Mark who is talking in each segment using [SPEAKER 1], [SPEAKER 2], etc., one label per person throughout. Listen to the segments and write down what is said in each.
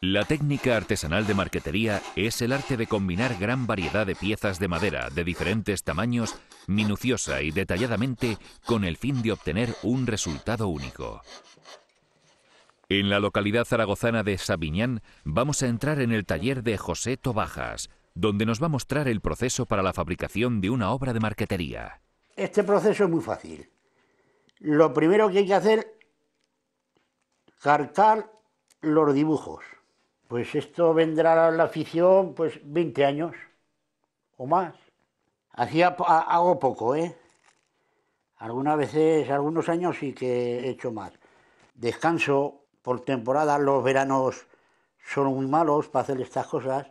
[SPEAKER 1] La técnica artesanal de marquetería es el arte de combinar gran variedad de piezas de madera de diferentes tamaños, minuciosa y detalladamente, con el fin de obtener un resultado único. En la localidad zaragozana de Sabiñán vamos a entrar en el taller de José Tobajas, donde nos va a mostrar el proceso para la fabricación de una obra de marquetería.
[SPEAKER 2] Este proceso es muy fácil. Lo primero que hay que hacer, cartar los dibujos. Pues esto vendrá a la afición, pues 20 años o más. Hacía, hago poco, ¿eh? Algunas veces, algunos años sí que he hecho más. Descanso por temporada, los veranos son muy malos para hacer estas cosas,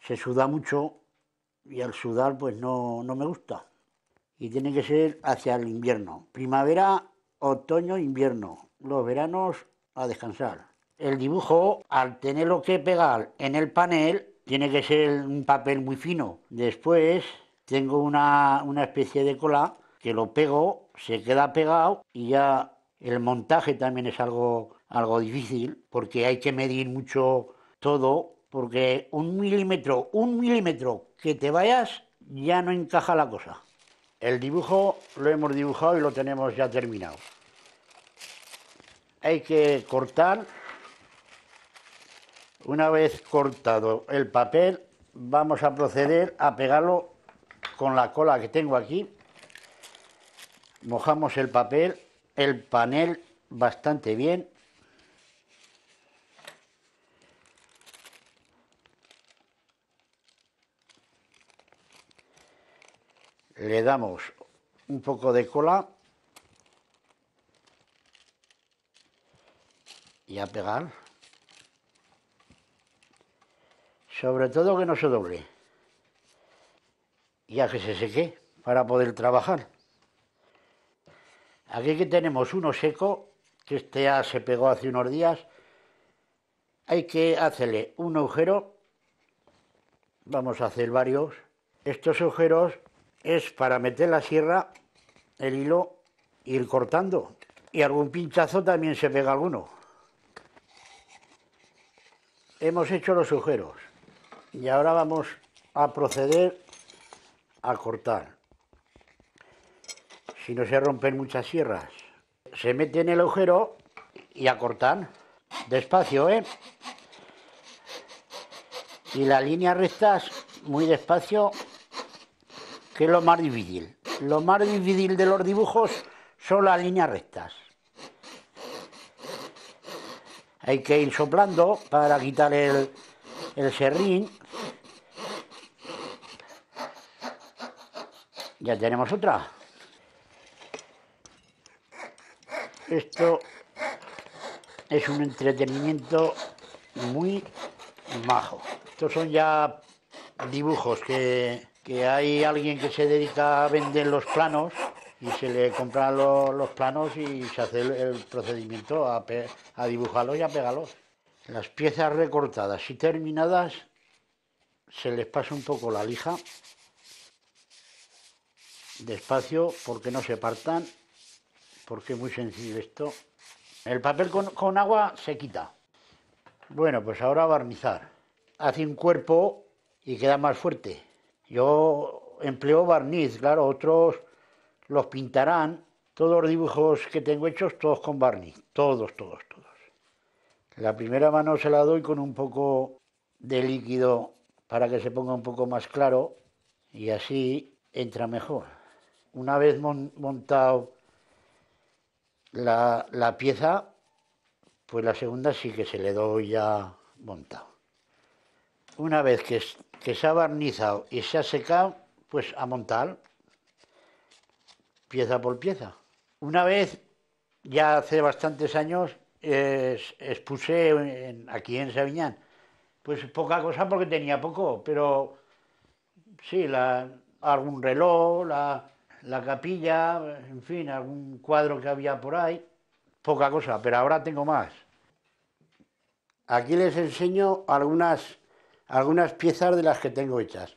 [SPEAKER 2] se suda mucho y al sudar pues no, no me gusta. Y tiene que ser hacia el invierno, primavera, otoño, invierno, los veranos a descansar. El dibujo, al tenerlo que pegar en el panel, tiene que ser un papel muy fino. Después tengo una, especie de cola que lo pego, se queda pegado y ya el montaje también es algo, algo difícil porque hay que medir mucho todo porque un milímetro, un milímetro que te vayas ya no encaja la cosa. El dibujo lo hemos dibujado y lo tenemos ya terminado. Hay que cortar una vez cortado el papel, vamos a proceder a pegarlo con la cola que tengo aquí. Mojamos el papel, el panel bastante bien. Le damos un poco de cola y a pegar. sobre todo que no se doble, ya que se seque para poder trabajar. Aquí que tenemos uno seco, que este ya se pegó hace unos días, hay que hacerle un agujero, vamos a hacer varios, estos agujeros es para meter la sierra, el hilo, ir cortando, y algún pinchazo también se pega alguno. Hemos hecho los agujeros. Y ahora vamos a proceder a cortar. Si no se rompen muchas sierras. Se mete en el agujero y a cortar. Despacio, ¿eh? Y las líneas rectas muy despacio, que es lo más difícil. Lo más difícil de los dibujos son las líneas rectas. Hay que ir soplando para quitar el, el serrín. Ya tenemos otra. Esto es un entretenimiento muy majo. Estos son ya dibujos que, hay alguien que se dedica a vender los planos y se le compran los, planos y se hace el, procedimiento a, a dibujarlos y a pegarlos. Las piezas recortadas y terminadas se les pasa un poco la lija despacio porque no se partan, porque es muy sencillo esto. El papel con, agua se quita. Bueno, pues ahora barnizar. Hace un cuerpo y queda más fuerte. Yo empleo barniz, claro, otros los pintarán. Todos los dibujos que tengo hechos, todos con barniz, todos, todos, todos. La primera mano se la doy con un poco de líquido para que se ponga un poco más claro y así entra mejor. Una vez montado la, pieza, pues la segunda sí que se le doy ya montado. Una vez que, que se ha barnizado y se ha secado, pues a montar pieza por pieza. Una vez, ya hace bastantes años, expuse aquí en Sabiñán. Pues poca cosa porque tenía poco, pero sí, algún reloj, la, capilla, en fin, algún cuadro que había por ahí, poca cosa, pero ahora tengo más. Aquí les enseño algunas, algunas piezas de las que tengo hechas.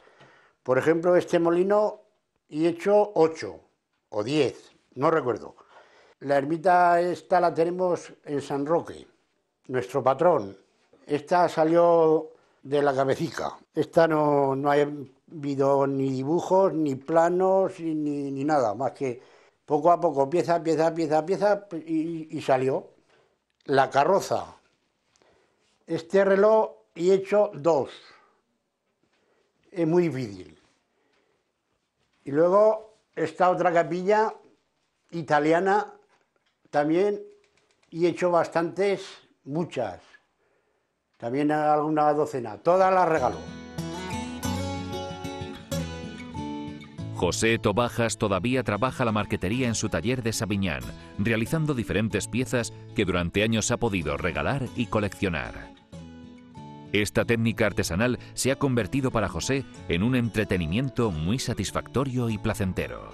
[SPEAKER 2] Por ejemplo, este molino y he hecho ocho o diez, no recuerdo. La ermita esta la tenemos en San Roque, nuestro patrón. Esta salió de la cabecita. Esta no, ha habido ni dibujos, ni planos, ni, nada, más que poco a poco, pieza, pieza, pieza, pieza, pues, y, salió. La carroza. Este reloj y hecho dos. Es muy difícil. Y luego esta otra capilla italiana también y he hecho bastantes, muchas. También alguna docena. Todas las regaló.
[SPEAKER 1] José Tobajas todavía trabaja la marquetería en su taller de Sabiñán, realizando diferentes piezas que durante años ha podido regalar y coleccionar. Esta técnica artesanal se ha convertido para José en un entretenimiento muy satisfactorio y placentero.